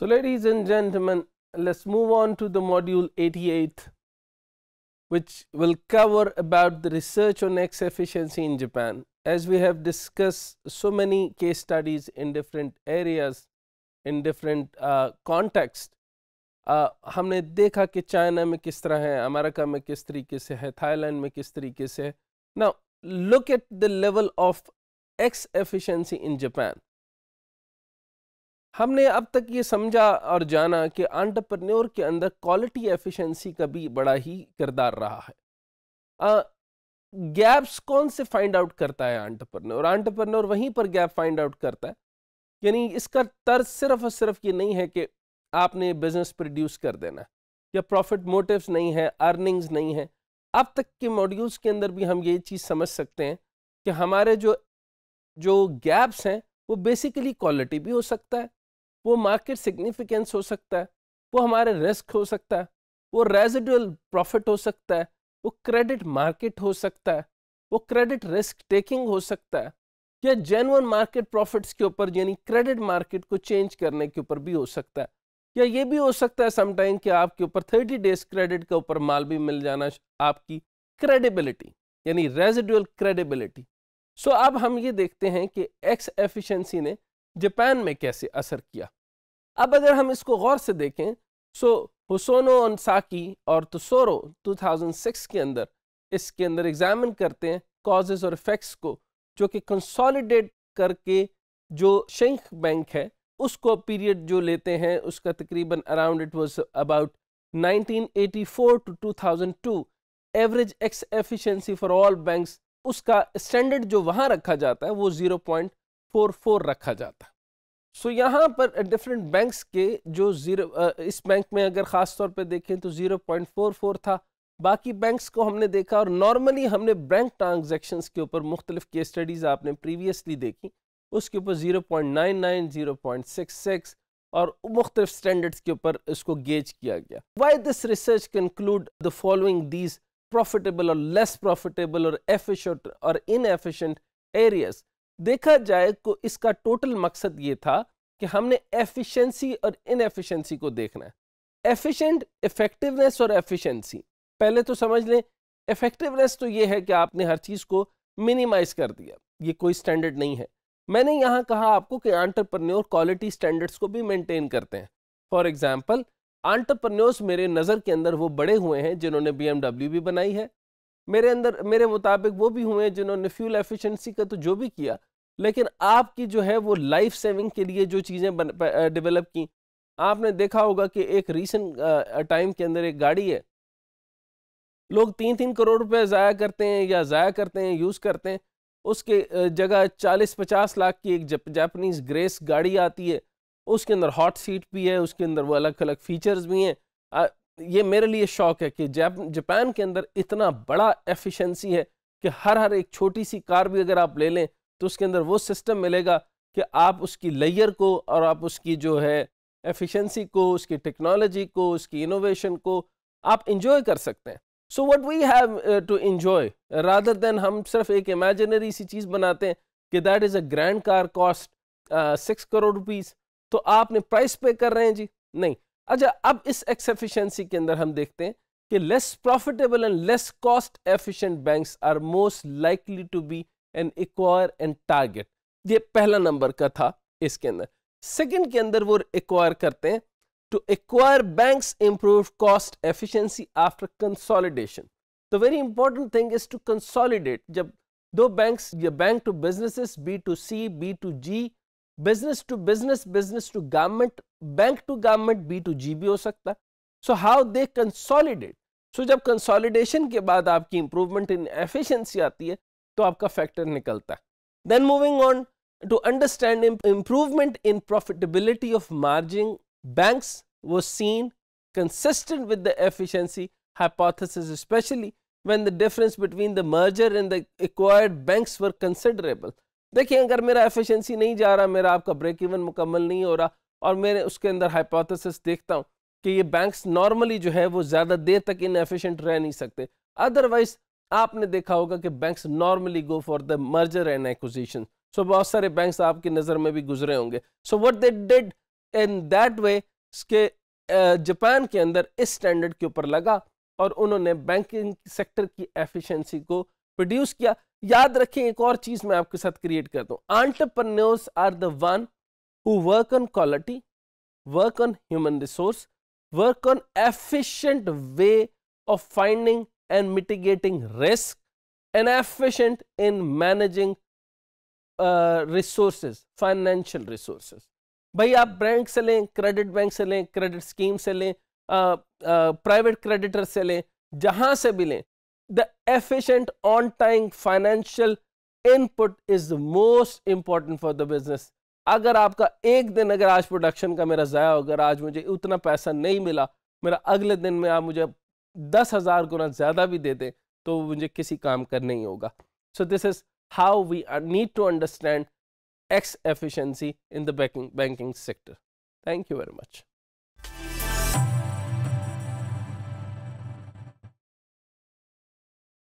So, ladies and gentlemen, let us move on to the module 88, which will cover about the research on X efficiency in Japan. As we have discussed so many case studies in different areas, in different uh, context, uh, हमने देखा कि China में किस तरह है America में किस तरीके से है थाईलैंड में किस तरीके से है Now, look at the level of X-efficiency in Japan. हमने अब तक ये समझा और जाना कि आंट्रप्रन्योर के अंदर क्वालिटी एफिशिएंसी का भी बड़ा ही किरदार रहा है गैप्स कौन से फाइंड आउट करता है आंट्रप्रन्योर आंट्रप्रन्योर वहीं पर गैप फाइंड आउट करता है यानी इसका तर्ज सिर्फ और सिर्फ ये नहीं है कि आपने बिजनेस प्रोड्यूस कर देना या प्रॉफिट मोटिव नहीं है अर्निंग्स नहीं है अब तक के मॉड्यूल्स के अंदर भी हम ये चीज़ समझ सकते हैं कि हमारे जो जो गैप्स हैं वो बेसिकली क्वालिटी भी हो सकता है वो मार्केट सिग्निफिकेंस हो सकता है वो हमारे रिस्क हो सकता है वो रेजिडुअल प्रॉफिट हो सकता है वो क्रेडिट मार्केट हो सकता है वो क्रेडिट रिस्क टेकिंग हो सकता है या जेनवन मार्केट प्रॉफिट्स के ऊपर यानी क्रेडिट मार्केट को चेंज करने के ऊपर भी हो सकता है या ये भी हो सकता है समटाइम कि आपके ऊपर थर्टी डेज क्रेडिट के ऊपर माल भी मिल जाना आपकी क्रेडिबिलिटी यानी रेजिडुअल क्रेडिबिलिटी सो अब हम ये देखते हैं कि एक्स एफिशेंसी ने जापान में कैसे असर किया अब अगर हम इसको गौर से देखें सो हुसोनो अनसाकी और तसोरो 2006 के अंदर इसके अंदर एग्जामिन करते हैं कॉजेज़ और इफ़ेक्ट्स को जो कि कंसोलिडेट करके जो शेंख बैंक है उसको पीरियड जो लेते हैं उसका तकरीबन around it was about 1984 to 2002 average X efficiency for all banks उसका स्टैंडर्ड जो वहाँ रखा जाता है वो पॉइंट फोर फोर रखा जाता सो so, यहाँ पर डिफरेंट बैंक्स के जो जीरो इस बैंक में अगर ख़ास तौर पे देखें तो ज़ीरो पॉइंट फोर फोर था बाकी बैंक्स को हमने देखा और नॉर्मली हमने बैंक ट्रांजेक्शन के ऊपर मुख्तलिफ केस स्टडीज़ आपने प्रीवियसली देखी उसके ऊपर zero point nine nine zero point six six और मुख्तलिफ स्टैंडर्ड्स के ऊपर इसको गेज किया गया why this research conclude the following these profitable और लेस प्रॉफिटेबल और एफिशेंट और इनएफिशेंट एरियाज देखा जाए तो इसका टोटल मकसद ये था कि हमने एफिशिएंसी और इनएफिशिएंसी को देखना है एफिशिएंट इफेक्टिवनेस और एफिशिएंसी पहले तो समझ लें इफेक्टिवनेस तो ये है कि आपने हर चीज़ को मिनिमाइज कर दिया ये कोई स्टैंडर्ड नहीं है मैंने यहाँ कहा आपको कि आंट्रप्रन्योर क्वालिटी स्टैंडर्ड्स को भी मेंटेन करते हैं फॉर एग्जाम्पल आंट्रप्रन्योर्स मेरे नज़र के अंदर वो बड़े हुए हैं जिन्होंने बी भी बनाई है मेरे अंदर मेरे मुताबिक वो भी हुए हैं जिन्होंने फ्यूल एफिशिएंसी का तो जो भी किया लेकिन आपकी जो है वो लाइफ सेविंग के लिए जो चीज़ें डेवलप की आपने देखा होगा कि एक रीसेंट टाइम के अंदर एक गाड़ी है लोग तीन तीन करोड़ रुपए ज़ाया करते हैं या ज़ाया करते हैं यूज़ करते हैं उसके जगह चालीस पचास लाख की एक जापनीज ग्रेस गाड़ी आती है उसके अंदर हॉट सीट भी है उसके अंदर वो अलग अलग फीचर्स भी हैं ये मेरे लिए शौक है कि जापान के अंदर इतना बड़ा एफिशिएंसी है कि हर हर एक छोटी सी कार भी अगर आप ले लें तो उसके अंदर वो सिस्टम मिलेगा कि आप उसकी लेयर को और आप उसकी जो है एफिशिएंसी को उसकी टेक्नोलॉजी को उसकी इनोवेशन को आप इंजॉय कर सकते हैं so what we have to enjoy rather than हम सिर्फ एक इमेजिनरी सी चीज़ बनाते हैं कि that is a grand car cost six crore rupees तो आपने प्राइस पे कर रहे हैं जी नहीं अच्छा अब इस एक्स एफिशिएंसी के अंदर हम देखते हैं कि less profitable and less cost efficient banks are most likely to be and acquire and target ये पहला नंबर का था इसके अंदर सेकंड के अंदर वो एक्वायर करते हैं to acquire banks improve cost efficiency after consolidation the very important thing is to consolidate जब दो बैंक्स या bank to business B to C B to G business to business business to government bank to government B to G भी हो सकता है so how they consolidate सो जब consolidation के बाद आपकी इंप्रूवमेंट इन एफिशिएंसी आती है तो आपका फैक्टर निकलता है then moving on to understand improvement in profitability of margin banks वो seen consistent with the efficiency hypothesis specially when the difference between the merger and the acquired banks were considerable देखिए अगर मेरा efficiency नहीं जा रहा मेरा आपका break even मुकम्मल नहीं हो रहा और मैं उसके अंदर हाइपोथेसिस देखता हूँ कि ये बैंक्स नॉर्मली जो है वो ज़्यादा देर तक इन एफिशिएंट रह नहीं सकते अदरवाइज आपने देखा होगा कि banks normally go for the merger and acquisition so बहुत सारे बैंक्स आपकी नज़र में भी गुजरे होंगे so what they did in that way के जापान के अंदर इस स्टैंडर्ड के ऊपर लगा और उन्होंने बैंकिंग सेक्टर की एफिशिएंसी को प्रोड्यूस किया याद रखें एक और चीज़ मैं आपके साथ क्रिएट करता हूँ entrepreneurs are the one who work on quality work on human resource work on efficient way of finding and mitigating risk and efficient in managing uh, resources financial resources भाई आप बैंक से लें credit bank से लें credit scheme से लें private uh, creditor uh, से लें जहां से भी लें the efficient on time financial input is the most important for the business अगर आपका एक दिन अगर आज प्रोडक्शन का मेरा ज़ाया हो अगर आज मुझे उतना पैसा नहीं मिला मेरा अगले दिन में आप मुझे दस हज़ार गुना ज़्यादा भी दे दें तो मुझे किसी काम का नहीं होगा so this is how we need to understand X efficiency in the banking banking sector thank you very much